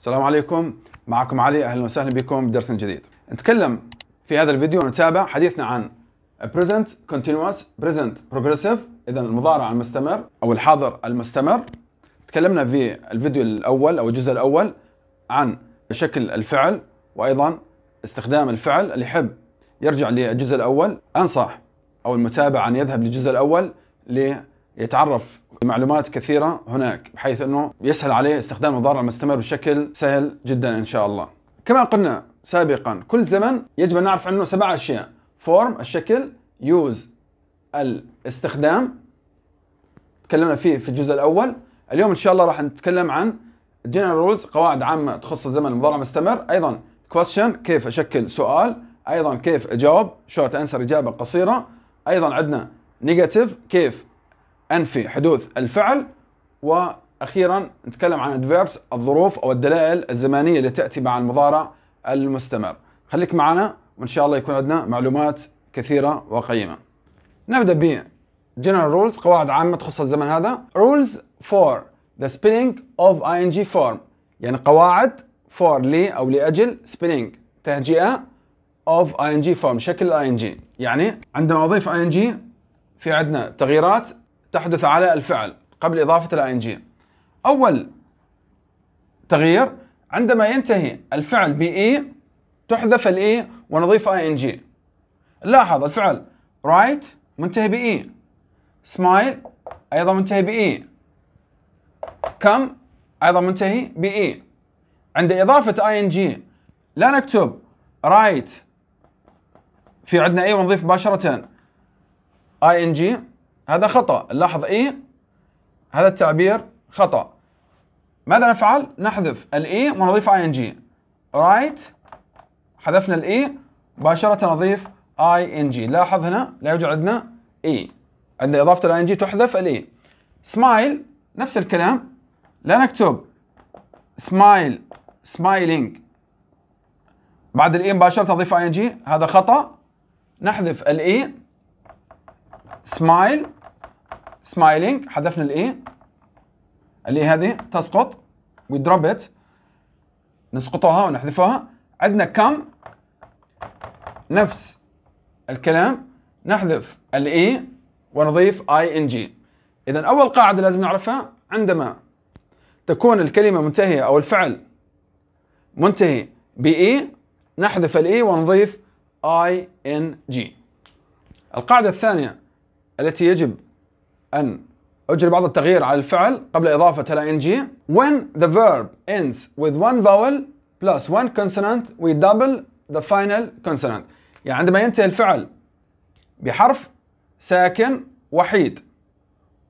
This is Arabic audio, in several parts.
السلام عليكم معكم علي اهلا وسهلا بكم بدرس جديد نتكلم في هذا الفيديو ونتابع حديثنا عن present continuous present progressive اذا المضارع المستمر او الحاضر المستمر تكلمنا في الفيديو الاول او الجزء الاول عن شكل الفعل وايضا استخدام الفعل اللي يحب يرجع للجزء الاول انصح او المتابع ان يذهب للجزء الاول ل يتعرف معلومات كثيرة هناك بحيث أنه يسهل عليه استخدام المضارع المستمر بشكل سهل جدا إن شاء الله كما قلنا سابقا كل زمن يجب أن نعرف عنه سبع أشياء فورم الشكل يوز الاستخدام تكلمنا فيه في الجزء الأول اليوم إن شاء الله راح نتكلم عن جنرال رولز قواعد عامة تخص الزمن المضارع المستمر أيضا question كيف أشكل سؤال أيضا كيف أجاوب شورت أنسر إجابة قصيرة أيضا عندنا نيجاتيف كيف انفي حدوث الفعل واخيرا نتكلم عن adverbs الظروف او الدلائل الزمانيه اللي تاتي مع المضارع المستمر خليك معنا وان شاء الله يكون عندنا معلومات كثيره وقيمه نبدا ب general rules قواعد عامه تخص الزمن هذا rules for the spelling of ing form يعني قواعد for لي او لاجل spelling تهجئه of ing form شكل ing يعني عندما اضيف ing في عندنا تغييرات تحدث على الفعل قبل إضافة ING أول تغيير عندما ينتهي الفعل بإي e، تحذف الإي e ونضيف ING لاحظ الفعل رايت منتهي بإي سمايل e. أيضا منتهي بإي كم أيضا منتهي بإي عند إضافة ING لا نكتب رايت في عندنا اي ونضيف مباشره اي ان جي هذا خطأ لاحظ إيه هذا التعبير خطأ ماذا نفعل؟ نحذف الإي ونضيف اي ان جي رايت حذفنا الإي e مباشرة نضيف اي ان جي لاحظ هنا لا يوجد عندنا إي e. عند إضافة الاي ان جي تحذف الإي سمايل e. نفس الكلام لا نكتب سمايل سمايلينج بعد الإي مباشرة نضيف اي ان جي هذا خطأ نحذف الإي سمايل سمايلينج حذفنا الاي اللي هذه تسقط وي دروب ات نسقطها ونحذفها عندنا كم نفس الكلام نحذف الاي ونضيف اي ان جي اذا اول قاعده لازم نعرفها عندما تكون الكلمه منتهيه او الفعل منتهي باي e، نحذف الاي e ونضيف اي ان جي القاعده الثانيه التي يجب أن أجري بعض التغيير على الفعل قبل إضافة ال ing when the verb ends with one vowel plus one consonant we double the final consonant يعني عندما ينتهي الفعل بحرف ساكن وحيد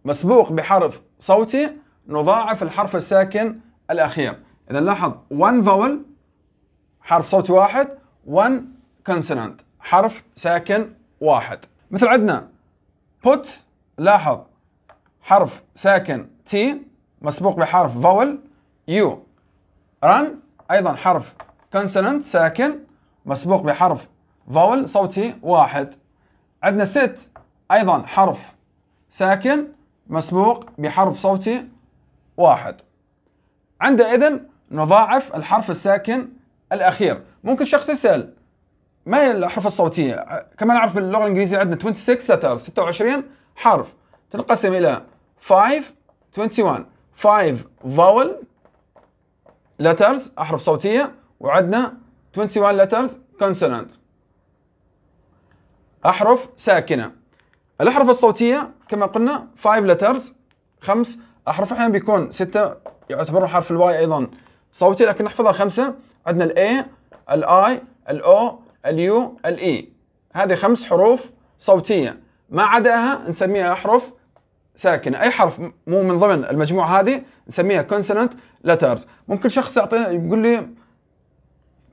مسبوق بحرف صوتي نضاعف الحرف الساكن الأخير إذا لاحظ one vowel حرف صوتي واحد one consonant حرف ساكن واحد مثل عندنا put لاحظ حرف ساكن تي مسبوق بحرف فاول يو ران ايضا حرف كونسوننت ساكن مسبوق بحرف فاول صوتي واحد عندنا ست ايضا حرف ساكن مسبوق بحرف صوتي واحد عندئذ اذن نضاعف الحرف الساكن الاخير ممكن شخص يسال ما هي الاحرف الصوتيه كما نعرف باللغه الانجليزيه عندنا 26 letters 26 حرف تنقسم إلى 5 21 5 vowel letters أحرف صوتية وعندنا 21 letters consonant أحرف ساكنة الأحرف الصوتية كما قلنا 5 letters خمس أحرف أحيانا بيكون ستة يعتبرون حرف الواي أيضا صوتي لكن نحفظها خمسة عندنا O الآي الأو اليو e. الإي هذه خمس حروف صوتية ما عداها نسميها أحرف ساكنة اي حرف مو من ضمن المجموعه هذه نسميها consonant letters ممكن شخص يعطينا يقول لي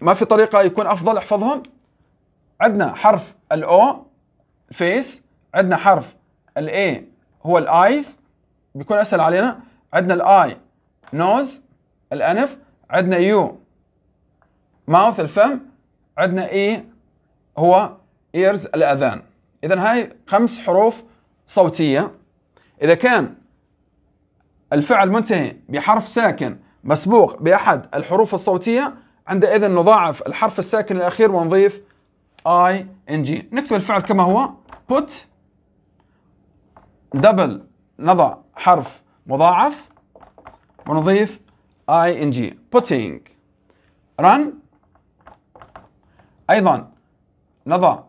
ما في طريقه يكون افضل احفظهم عندنا حرف O face عندنا حرف A هو الايز بيكون اسهل علينا عندنا I nose الانف عندنا U mouth الفم عندنا E هو ears الاذان اذا هاي خمس حروف صوتيه إذا كان الفعل منتهي بحرف ساكن مسبوق بأحد الحروف الصوتية عندئذ نضاعف الحرف الساكن الأخير ونضيف ing نكتب الفعل كما هو put دبل نضع حرف مضاعف ونضيف ing putting run أيضا نضع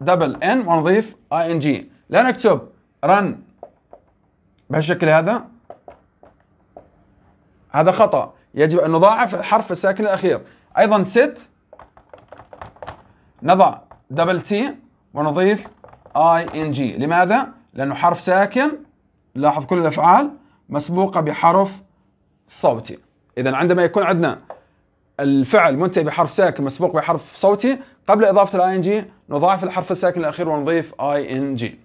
دبل n ونضيف ing لا نكتب run بهالشكل هذا هذا خطأ يجب أن نضاعف الحرف الساكن الأخير أيضا ست نضع دبل تي ونضيف اي ان جي لماذا؟ لأنه حرف ساكن لاحظ كل الأفعال مسبوقة بحرف صوتي إذا عندما يكون عندنا الفعل منتهي بحرف ساكن مسبوق بحرف صوتي قبل إضافة الاي ان جي نضاعف الحرف الساكن الأخير ونضيف اي ان جي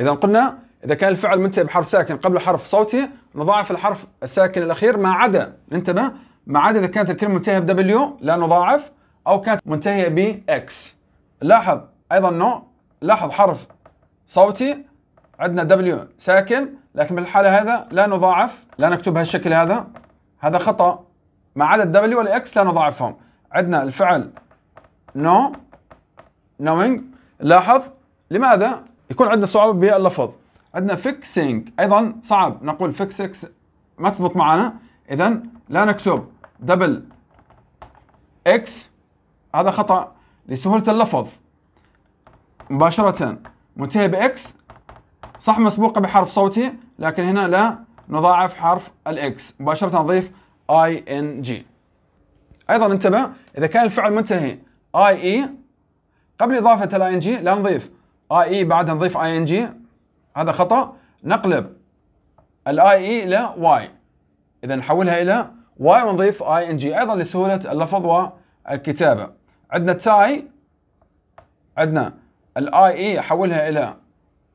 إذا قلنا اذا كان الفعل منتهي بحرف ساكن قبل حرف صوتي نضاعف الحرف الساكن الاخير ما عدا انتبه ما عدا اذا كانت الكلمه منتهيه بدبليو لا نضاعف او كانت منتهيه X لاحظ ايضا نوع لاحظ حرف صوتي عندنا دبليو ساكن لكن بالحاله هذا لا نضاعف لا نكتب هالشكل هذا هذا خطا ما عدا الدبليو والاكس لا نضاعفهم عندنا الفعل نو نوينج لاحظ لماذا يكون عندنا صعوبه باللفظ عندنا فيكسينج ايضا صعب نقول اكس ما تضبط معنا اذا لا نكتب دبل اكس هذا خطا لسهوله اللفظ مباشره منتهي باكس صح مسبوقه بحرف صوتي لكن هنا لا نضاعف حرف الاكس مباشره نضيف اي ان جي ايضا انتبه اذا كان الفعل منتهي اي اي e، قبل اضافه الاي ان جي لا نضيف اي اي e، بعدها نضيف اي ان جي هذا خطأ نقلب الاي اي e الى واي اذا نحولها الى واي ونضيف اي ان جي ايضا لسهوله اللفظ والكتابه عندنا تاي عندنا الاي اي e احولها الى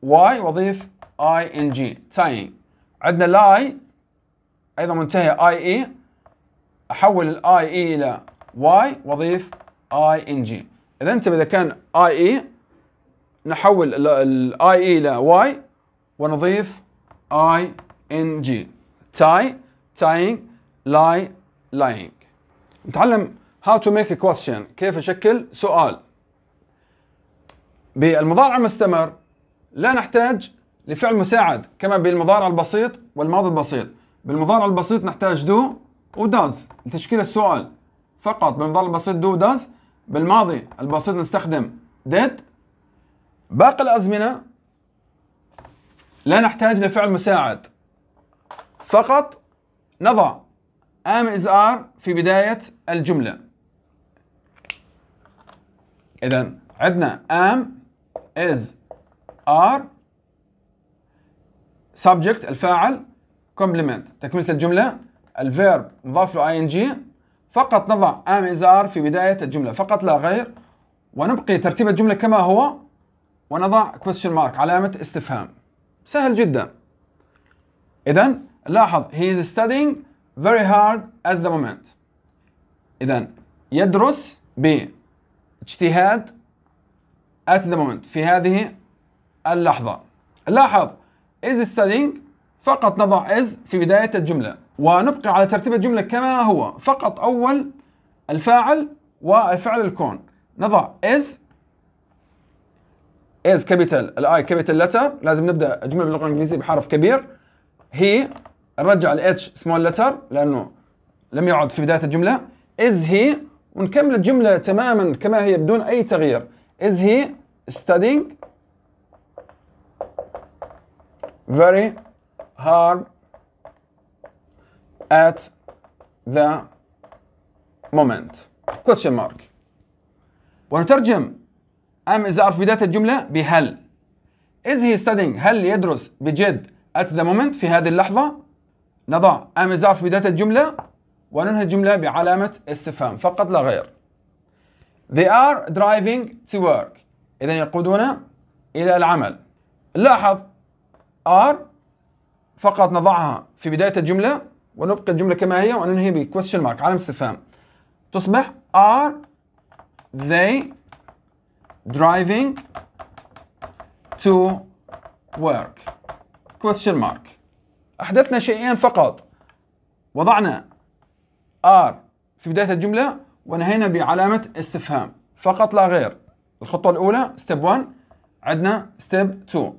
واي واضيف اي ان جي تاي عندنا لاي ايضا منتهيه اي اي e. احول الاي اي الى واي واضيف اي ان جي اذا انتبه اذا كان اي اي نحول الاي اي الى واي ونضيف اي ان جي تاي تاينج لاي لاينج نتعلم هاو تو ميك كويستشن كيف اشكل سؤال بالمضارع المستمر لا نحتاج لفعل مساعد كما بالمضارع البسيط والماضي البسيط بالمضارع البسيط نحتاج دو وداز لتشكيل السؤال فقط بالمضارع البسيط دو وداز بالماضي البسيط نستخدم ديد باقي الأزمنة لا نحتاج لفعل مساعد فقط نضع am is are في بداية الجملة إذا عندنا am is are subject الفاعل complement تكملة الجملة الفيرب نضاف له ing فقط نضع am is are في بداية الجملة فقط لا غير ونبقي ترتيب الجملة كما هو ونضع question mark علامة استفهام سهل جدا إذا لاحظ he is studying very hard at the moment إذا يدرس باجتهاد at the moment في هذه اللحظة لاحظ is studying فقط نضع is في بداية الجملة ونبقي على ترتيب الجملة كما هو فقط أول الفاعل والفعل الكون نضع is is capital الاي capital letter لازم نبدا الجمله باللغه الانجليزيه بحرف كبير هي نرجع الاتش سمول letter لانه لم يعد في بدايه الجمله is he ونكمل الجمله تماما كما هي بدون اي تغيير is he studying very hard at the moment question mark ونترجم أم إذا أعرف في بداية الجملة بهل is he studying هل يدرس بجد at the moment في هذه اللحظة نضع أم إذا أعرف في بداية الجملة وننهي الجملة بعلامة استفهام فقط لا غير they are driving to work إذا يقودون إلى العمل لاحظ are فقط نضعها في بداية الجملة ونبقي الجملة كما هي وننهي بكويستشن مارك علامة استفهام تصبح are they driving to work question mark أحدثنا شيئين فقط وضعنا ار في بداية الجملة ونهينا بعلامة استفهام فقط لا غير الخطوة الأولى ستيب 1 عندنا ستيب 2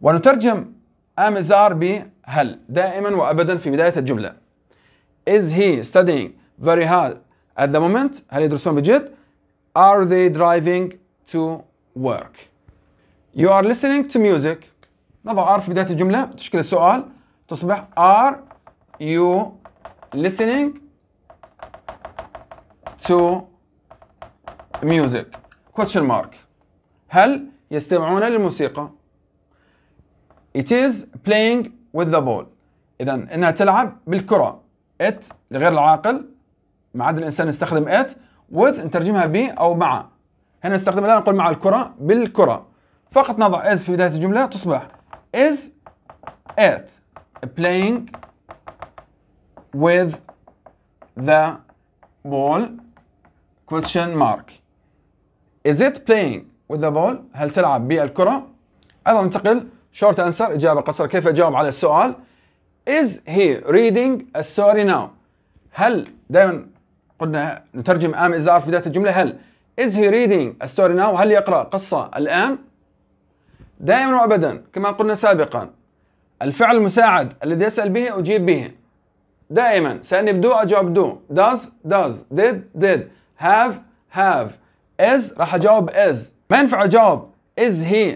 ونترجم am is are بهل دائما وأبدا في بداية الجملة is he studying very hard at the moment هل يدرسون بجد Are they driving to work? You are listening to music. نضع R في بداية الجملة تشكل السؤال تصبح Are you listening to music? Question mark. هل يستمعون للموسيقى؟ It is playing with the ball. إذا إنها تلعب بالكرة. It لغير العاقل ما عاد الإنسان يستخدم it with نترجمها ب أو مع هنا نستخدم لا نقول مع الكرة بالكرة فقط نضع is في بداية الجملة تصبح is it playing with the ball question mark is it playing with the ball هل تلعب بالكرة أيضا ننتقل شورت أنسر إجابة قصيرة كيف أجاوب على السؤال is he reading a story now هل دائما قلنا نترجم ام از ار في بدايه الجمله هل از هي ريدينج ستوري ناو هل يقرا قصه الان دائما وابدا كما قلنا سابقا الفعل المساعد الذي يسال به اجيب به دائما سالني بدو اجاوب دو does does did did have have is راح اجاوب is ما ينفع اجاوب is he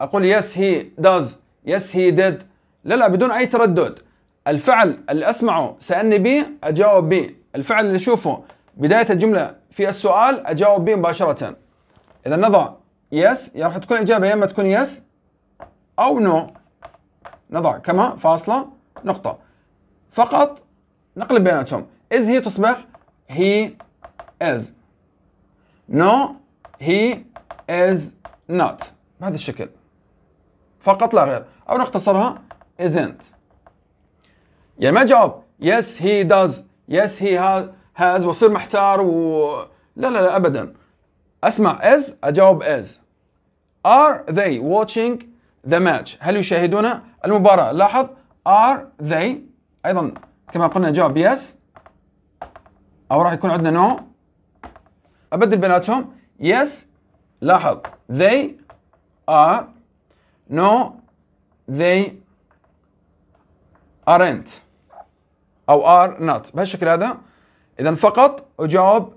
اقول yes he does yes he did لا لا بدون اي تردد الفعل اللي اسمعه سالني به اجاوب به الفعل اللي نشوفه بدايه الجمله في السؤال اجاوب به مباشره اذا نضع يس يعني راح تكون الاجابه يا اما تكون يس او نو نضع كما فاصله نقطه فقط نقلب بيناتهم از هي تصبح هي از نو هي از نوت بهذا الشكل فقط لا غير او نختصرها isn't يعني ما جاوب yes he does يس هي هاز واصير محتار و لا لا لا ابدا اسمع از اجاوب از ار they watching the match هل يشاهدون المباراة لاحظ are they ايضا كما قلنا جواب يس او راح يكون عندنا نو no. ابدل بيناتهم يس لاحظ they are no they aren't او ار نوت بهالشكل هذا اذا فقط اجاوب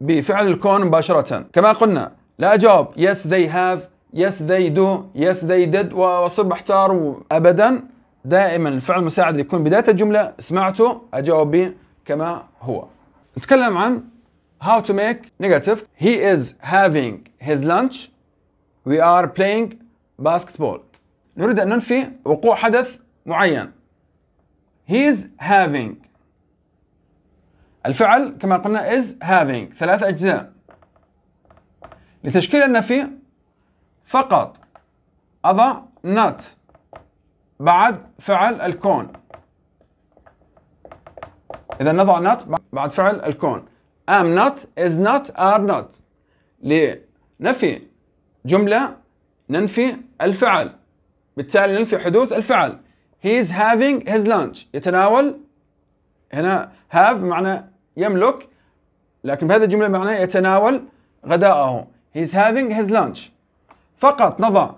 بفعل الكون مباشره كما قلنا لا اجاوب يس ذي هاف يس ذي دو يس ذي ديد واصير محتار ابدا دائما الفعل المساعد اللي يكون بدايه الجمله سمعته اجاوب به كما هو نتكلم عن how to make negative he is having his lunch we are playing basketball نريد ان ننفي وقوع حدث معين he's having الفعل كما قلنا is having ثلاث أجزاء لتشكيل النفي فقط أضع not بعد فعل الكون إذا نضع not بعد فعل الكون am not is not are not لنفي جملة ننفي الفعل بالتالي ننفي حدوث الفعل He is having his lunch يتناول هنا have معنى يملك لكن بهذه الجملة معنى يتناول غداءه He is having his lunch فقط نضع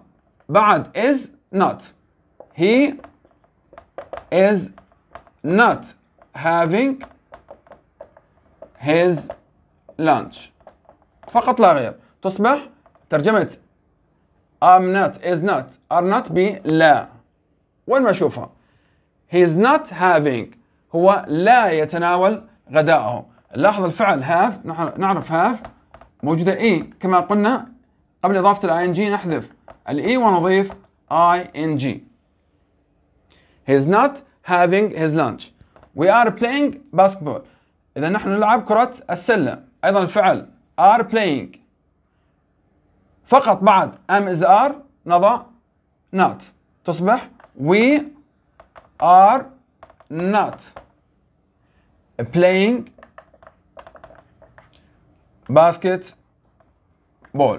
بعد is not He is not having his lunch فقط لا غير تصبح ترجمة I'm not is not are not ب لا وين ما اشوفها هي از not having هو لا يتناول غداءه لاحظ الفعل have نعرف have موجودة اي e. كما قلنا قبل إضافة الاي ان جي نحذف الاي e ونضيف ing هي از not having his lunch we are playing basketball إذا نحن نلعب كرة السلة أيضا الفعل are playing فقط بعد ام از ار نضع not تصبح we are not playing basketball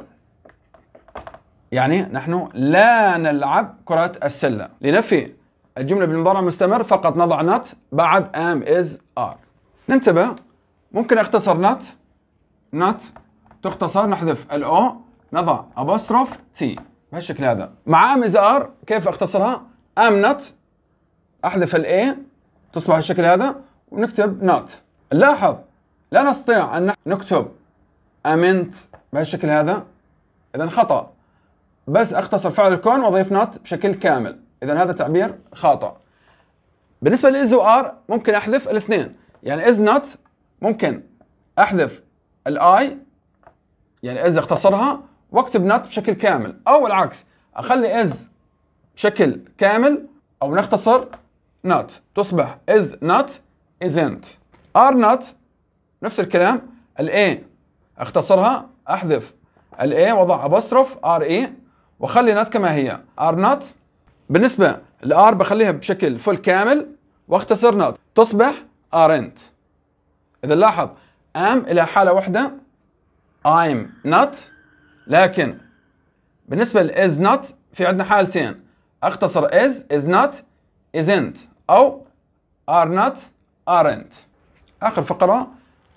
يعني نحن لا نلعب كرة السلة لنفي الجملة بالمضارع المستمر فقط نضع not بعد am is are ننتبه ممكن اختصر not not تختصر نحذف الاو نضع apostrophe تي بهالشكل هذا مع am is are كيف اختصرها ام نوت احذف الاي تصبح بالشكل هذا ونكتب نوت نلاحظ لا نستطيع ان نكتب امنت بهالشكل هذا اذا خطا بس اختصر فعل الكون واضيف نوت بشكل كامل اذا هذا تعبير خاطئ بالنسبه لاز وار ممكن احذف الاثنين يعني از نوت ممكن احذف الاي يعني از اختصرها واكتب نوت بشكل كامل او العكس اخلي از شكل كامل أو نختصر not تصبح is not isn't are not نفس الكلام ال A اختصرها أحذف ال A وضع ابوستروف ار اي وخلي not كما هي are not بالنسبة ل R بخليها بشكل فل كامل واختصر not تصبح aren't إذا لاحظ am إلى حالة واحدة I'm not لكن بالنسبة ل is not في عندنا حالتين اختصر is is not isn't أو are not aren't آخر فقرة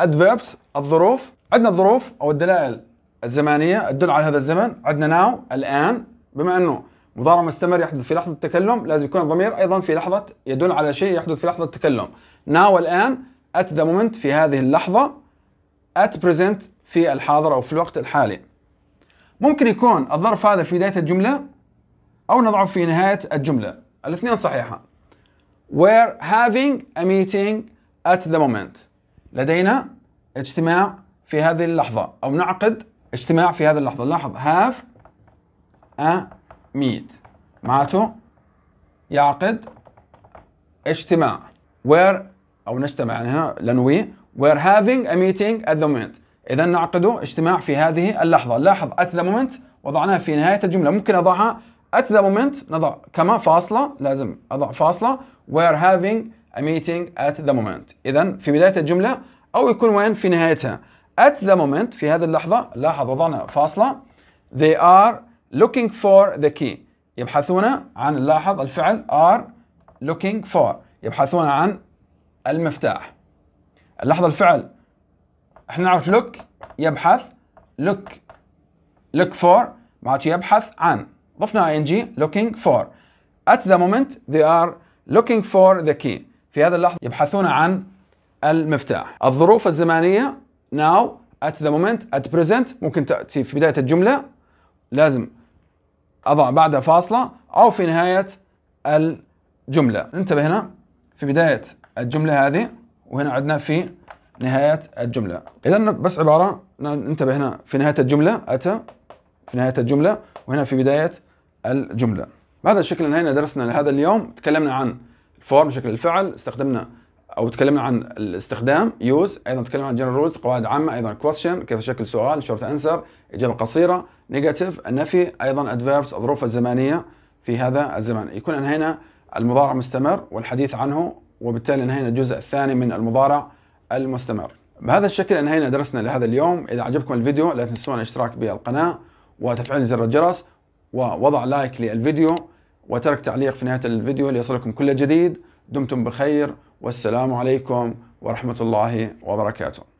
adverbs الظروف عندنا الظروف أو الدلائل الزمانية تدل على هذا الزمن عندنا now الآن بما أنه مضارع مستمر يحدث في لحظة التكلم لازم يكون الضمير أيضا في لحظة يدل على شيء يحدث في لحظة التكلم now الآن at the moment في هذه اللحظة at present في الحاضر أو في الوقت الحالي ممكن يكون الظرف هذا في بداية الجملة أو نضعه في نهاية الجملة الاثنين صحيحة We're having a meeting at the moment لدينا اجتماع في هذه اللحظة أو نعقد اجتماع في هذه اللحظة لاحظ have a meet معناته يعقد اجتماع where أو نجتمع يعني هنا لنوي we're having a meeting at the moment إذا نعقد اجتماع في هذه اللحظة لاحظ at the moment وضعناها في نهاية الجملة ممكن أضعها At the moment نضع كما فاصلة لازم أضع فاصلة We're having a meeting at the moment إذا في بداية الجملة أو يكون وين في نهايتها At the moment في هذه اللحظة لاحظ وضعنا فاصلة They are looking for the key يبحثون عن لاحظ الفعل are looking for يبحثون عن المفتاح اللحظة الفعل احنا نعرف look يبحث look look for معناته يبحث عن ضفنا ing looking for at the moment they are looking for the key في هذا اللحظة يبحثون عن المفتاح الظروف الزمانية now at the moment at present ممكن تأتي في بداية الجملة لازم أضع بعدها فاصلة أو في نهاية الجملة انتبه هنا في بداية الجملة هذه وهنا عندنا في نهاية الجملة إذا بس عبارة انتبه هنا في نهاية الجملة أتى في نهاية الجملة وهنا في بداية الجملة بهذا الشكل انهينا درسنا لهذا اليوم تكلمنا عن الفورم شكل الفعل استخدمنا او تكلمنا عن الاستخدام يوز ايضا تكلمنا عن جنرال رولز قواعد عامه ايضا question كيف شكل سؤال شورت انسر اجابه قصيره نيجاتيف النفي ايضا ادفيربس الظروف الزمانيه في هذا الزمان يكون انهينا المضارع مستمر والحديث عنه وبالتالي انهينا الجزء الثاني من المضارع المستمر بهذا الشكل انهينا درسنا لهذا اليوم اذا عجبكم الفيديو لا تنسون الاشتراك بالقناه وتفعيل زر الجرس ووضع لايك للفيديو وترك تعليق في نهاية الفيديو ليصلكم كل جديد دمتم بخير والسلام عليكم ورحمة الله وبركاته